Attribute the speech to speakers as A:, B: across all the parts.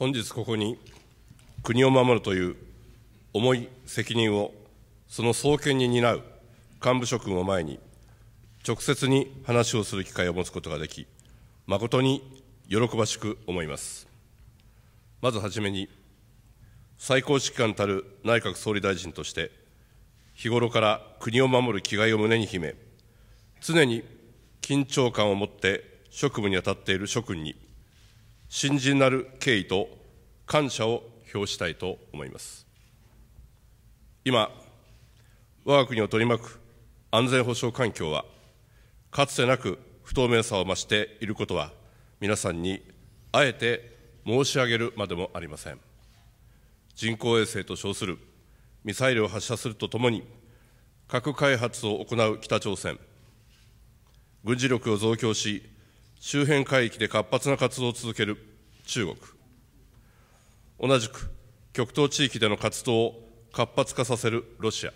A: 本日ここに国を守るという重い責任をその創建に担う幹部諸君を前に直接に話をする機会を持つことができ誠に喜ばしく思いますまずはじめに最高指揮官たる内閣総理大臣として日頃から国を守る気概を胸に秘め常に緊張感を持って職務に当たっている諸君に新人なる敬意と感謝を表したいと思います。今、我が国を取り巻く安全保障環境は、かつてなく不透明さを増していることは、皆さんにあえて申し上げるまでもありません。人工衛星と称するミサイルを発射するとともに、核開発を行う北朝鮮、軍事力を増強し、周辺海域で活発な活動を続ける中国同じく極東地域での活動を活発化させるロシア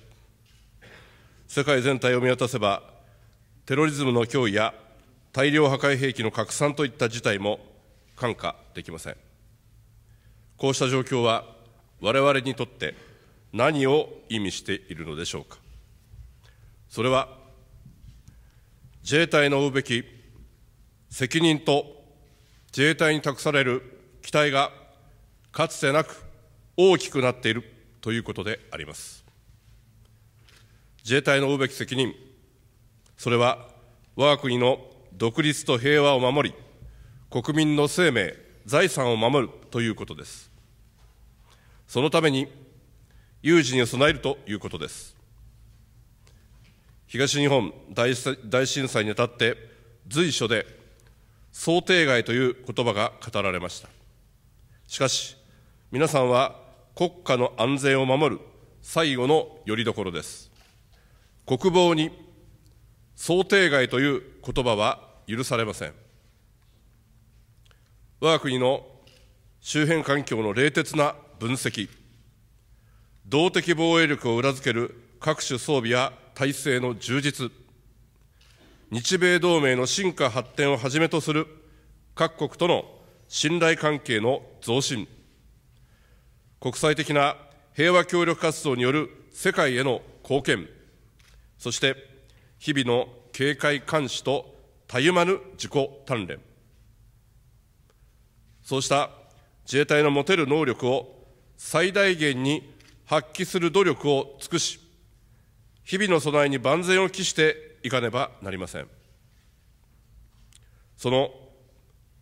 A: 世界全体を見渡せばテロリズムの脅威や大量破壊兵器の拡散といった事態も看過できませんこうした状況は我々にとって何を意味しているのでしょうかそれは自衛隊の負うべき責任と自衛隊に託される期待がかつてなく大きくなっているということであります自衛隊の負うべき責任それは我が国の独立と平和を守り国民の生命財産を守るということですそのために有事に備えるということです東日本大震災にあたって随所で想定外という言葉が語られました。しかし、皆さんは国家の安全を守る最後の拠り所です。国防に想定外という言葉は許されません。我が国の周辺環境の冷徹な分析、動的防衛力を裏付ける各種装備や体制の充実、日米同盟の進化発展をはじめとする各国との信頼関係の増進、国際的な平和協力活動による世界への貢献、そして日々の警戒監視とたゆまぬ自己鍛錬、そうした自衛隊の持てる能力を最大限に発揮する努力を尽くし、日々の備えに万全を期していかねばなりませんその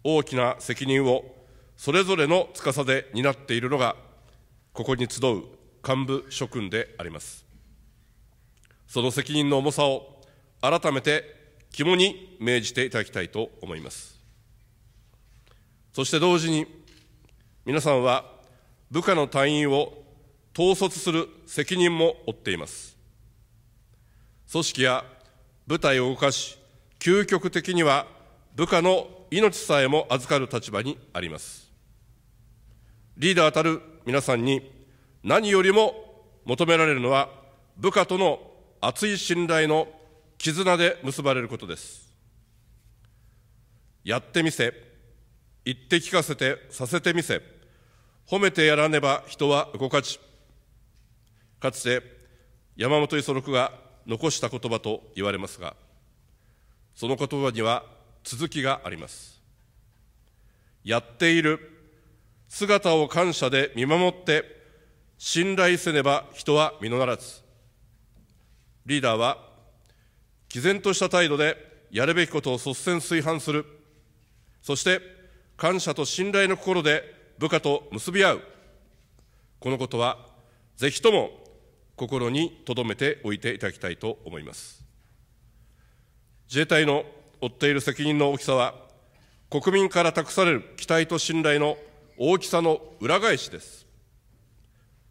A: 大きな責任をそれぞれの司で担っているのがここに集う幹部諸君でありますその責任の重さを改めて肝に銘じていただきたいと思いますそして同時に皆さんは部下の隊員を統率する責任も負っています組織や部隊を動かし、究極的には部下の命さえも預かる立場にあります。リーダーたる皆さんに何よりも求められるのは部下との厚い信頼の絆で結ばれることです。やってみせ、言って聞かせてさせてみせ、褒めてやらねば人は動かち。かつて山本五十六が残した言葉と言われますがその言葉には続きがありますやっている姿を感謝で見守って信頼せねば人は実ならずリーダーは毅然とした態度でやるべきことを率先垂範するそして感謝と信頼の心で部下と結び合うこのことはぜひとも心に留めておいていただきたいと思います。自衛隊の負っている責任の大きさは、国民から託される期待と信頼の大きさの裏返しです。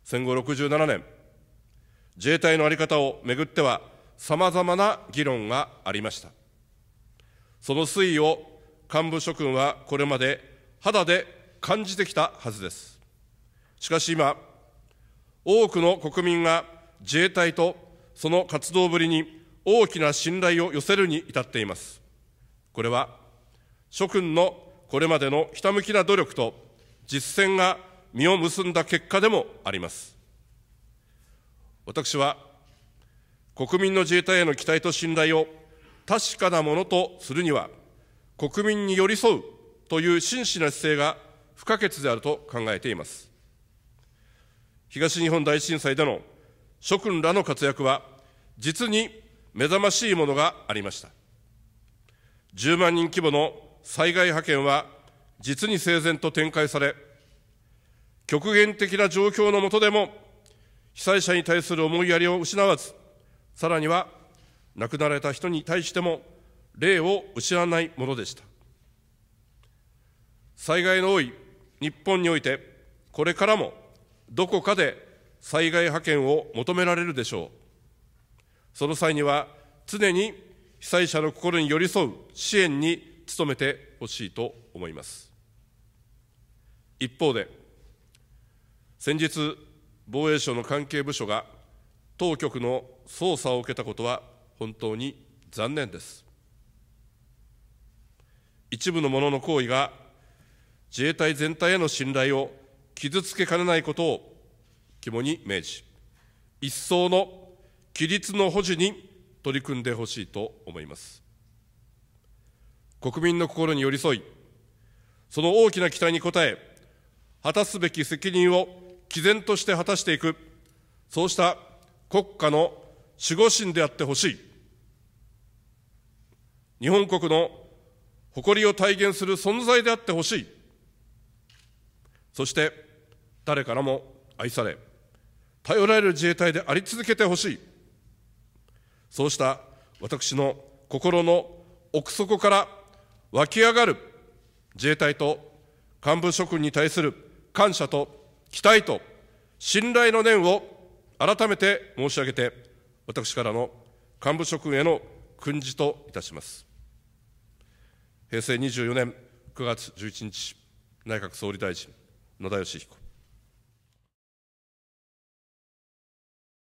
A: 戦後67年、自衛隊の在り方をめぐっては、さまざまな議論がありました。その推移を幹部諸君はこれまで肌で感じてきたはずです。しかし今、多くの国民が自衛隊とその活動ぶりに大きな信頼を寄せるに至っています。これは諸君のこれまでのひたむきな努力と実践が実を結んだ結果でもあります。私は国民の自衛隊への期待と信頼を確かなものとするには、国民に寄り添うという真摯な姿勢が不可欠であると考えています。東日本大震災での諸君らの活躍は、実に目覚ましいものがありました。10万人規模の災害派遣は、実に整然と展開され、極限的な状況の下でも、被災者に対する思いやりを失わず、さらには亡くなられた人に対しても、霊を失わないものでした。災害の多い日本において、これからもどこかで災害派遣を求められるでしょう。その際には、常に被災者の心に寄り添う支援に努めてほしいと思います。一方で、先日、防衛省の関係部署が当局の捜査を受けたことは本当に残念です。一部の者の行為が自衛隊全体への信頼を傷つけかねないことを肝に銘じ、一層の規律の保持に取り組んでほしいと思います。国民の心に寄り添い、その大きな期待に応え、果たすべき責任を毅然として果たしていく、そうした国家の守護神であってほしい。日本国の誇りを体現する存在であってほしい。そして、誰からも愛され、頼られる自衛隊であり続けてほしい。そうした私の心の奥底から湧き上がる自衛隊と幹部諸君に対する感謝と期待と信頼の念を改めて申し上げて、私からの幹部諸君への訓示といたします。平成24年9月11日、内閣総理大臣、野田佳彦。